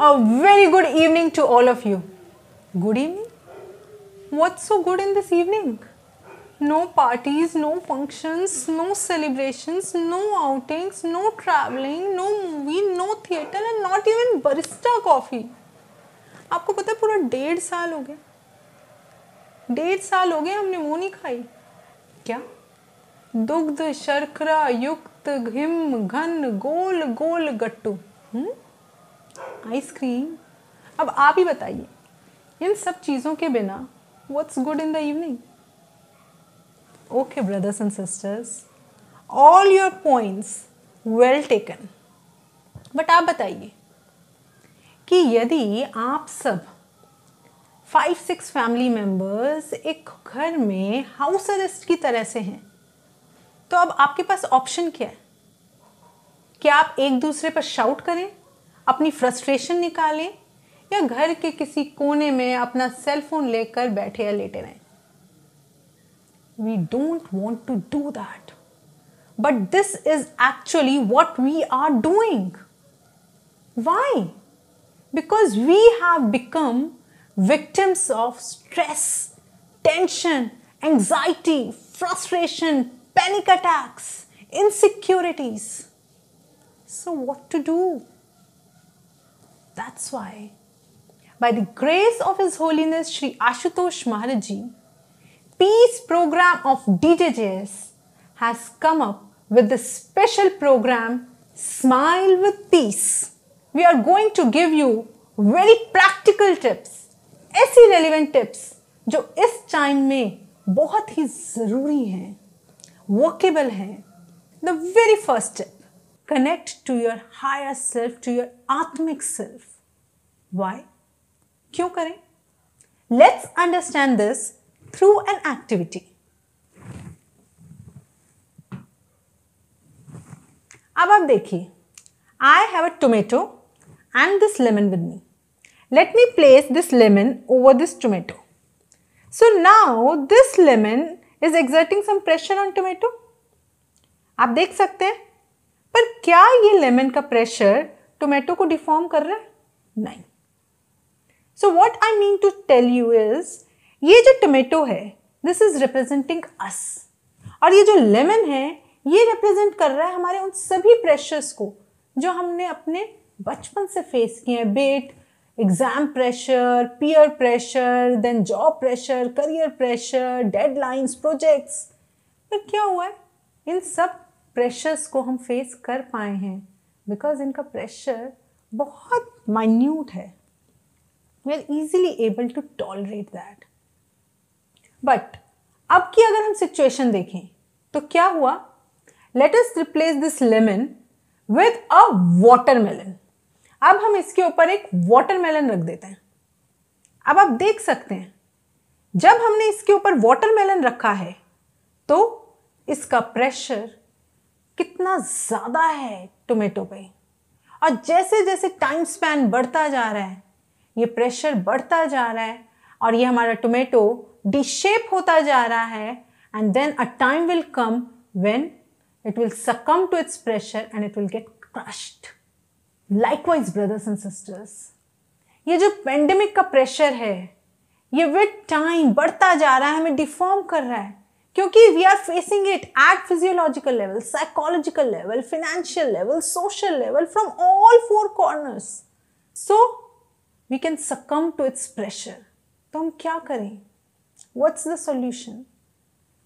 A very good evening to all of you. Good evening? What's so good in this evening? No parties, no functions, no celebrations, no outings, no traveling, no movie, no theater, and not even barista coffee. आपको पता है पूरा डेढ़ साल हो गया डेढ़ साल हो गया हमने वो नहीं खाई क्या दुग्ध शर्करा युक्त घिम घन गोल गोल गट्टू हुँ? आइसक्रीम अब आप ही बताइए इन सब चीज़ों के बिना what's good in the evening okay brothers and sisters all your points well taken but आप बताइए कि यदि आप सब फाइव सिक्स फैमिली मेंबर्स एक घर में हाउस अरेस्ट की तरह से हैं तो अब आपके पास ऑप्शन क्या है क्या आप एक दूसरे पर शाउट करें अपनी फ्रस्ट्रेशन निकालें या घर के किसी कोने में अपना सेलफोन लेकर बैठे या लेटे रहें we don't want to do that but this is actually what we are doing why because we have become victims of stress tension anxiety frustration panic attacks insecurities so what to do That's why, by the grace of His Holiness Sri Ashutosh Maharaji, Peace Program of DJJS has come up with the special program Smile with Peace. We are going to give you very practical tips, ऐसी relevant tips जो इस time में बहुत ही ज़रूरी हैं workable हैं the very first tip connect to your higher self, to your atmic self. Why? क्यों करें Let's understand this through an activity. अब आप देखिए I have a tomato and this lemon with me. Let me place this lemon over this tomato. So now this lemon is exerting some pressure on tomato. आप देख सकते हैं क्या ये lemon का प्रेशर टोमेटो को डिफॉर्म कर रहा है नहीं so what I mean to tell you is ये जो टोमेटो है दिस इज रिप्रेजेंटिंग अस और ये जो लेमन है ये रिप्रेजेंट कर रहा है हमारे उन सभी प्रेशर्स को जो हमने अपने बचपन से फेस किए हैं be it exam pressure peer pressure then job pressure career pressure deadlines projects फिर क्या हुआ है इन सब प्रेशर्स को हम फेस कर पाए हैं बिकॉज इनका प्रेशर बहुत माइन्यूट है we are easily able to tolerate that but अब की अगर हम सिचुएशन देखें तो क्या हुआ let us replace this lemon with a melon अब हम इसके ऊपर एक वॉटर मेलन रख देते हैं अब आप देख सकते हैं जब हमने इसके ऊपर वॉटर मेलन रखा है तो इसका प्रेशर कितना ज़्यादा है टोमेटो पे और जैसे जैसे टाइम स्पैन बढ़ता जा रहा है ये प्रेशर बढ़ता जा रहा है और ये हमारा टोमेटो डिशेप होता जा रहा है and then a time will come when it will succumb to its pressure and it will get crushed likewise brothers and sisters ये जो पेंडेमिक का प्रेशर है ये विद टाइम बढ़ता जा रहा है हमें डिफॉर्म कर रहा है क्योंकि we are facing it at physiological level psychological level financial level social level from all four corners so we can succumb to its pressure तो हम क्या करें वट्स द सोल्यूशन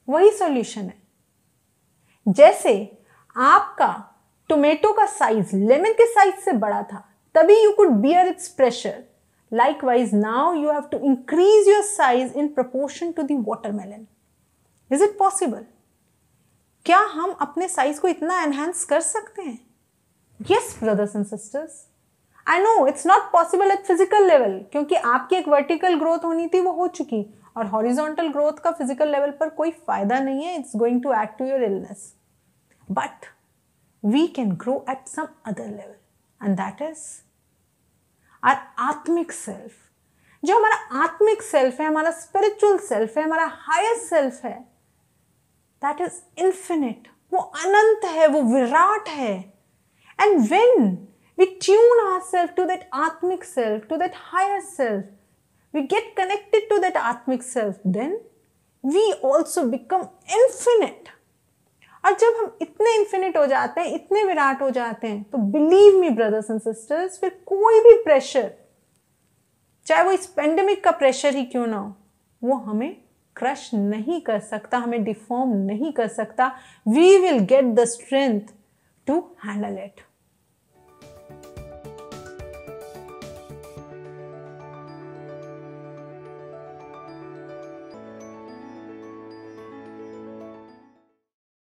वही सोल्यूशन है जैसे आपका टोमेटो का साइज लेमन के साइज से बड़ा था तभी you could bear its pressure wise now you have to increase your size in proportion to that melon is it possible क्या हम अपने साइज को इतना एनहेंस कर सकते हैं yes brothers and sisters I know it's not possible at physical level क्योंकि आपकी एक वर्टिकल ग्रोथ होनी थी वो हो चुकी और हॉरिजॉन्टल ग्रोथ का फिजिकल लेवल पर कोई फायदा नहीं है it's going to add to your illness but we can grow at some other level and that is our आत्मिक सेल्फ जो हमारा आत्मिक सेल्फ है हमारा स्पिरिचुअल सेल्फ है हमारा हायर सेल्फ है दैट इज इन्फिनिट वो अनंत है वो विराट है and when we tune our self to that आत्मिक self to that higher self we get connected to that आत्मिक self then we also become infinite और जब हम इतने इन्फिनिट हो जाते हैं इतने विराट हो जाते हैं तो believe me brothers and sisters फिर कोई भी प्रेशर चाहे वो इस पेंडेमिक का प्रेशर ही क्यों ना हो वो हमें क्रश नहीं कर सकता हमें डिफॉर्म नहीं कर सकता we will get the strength to handle it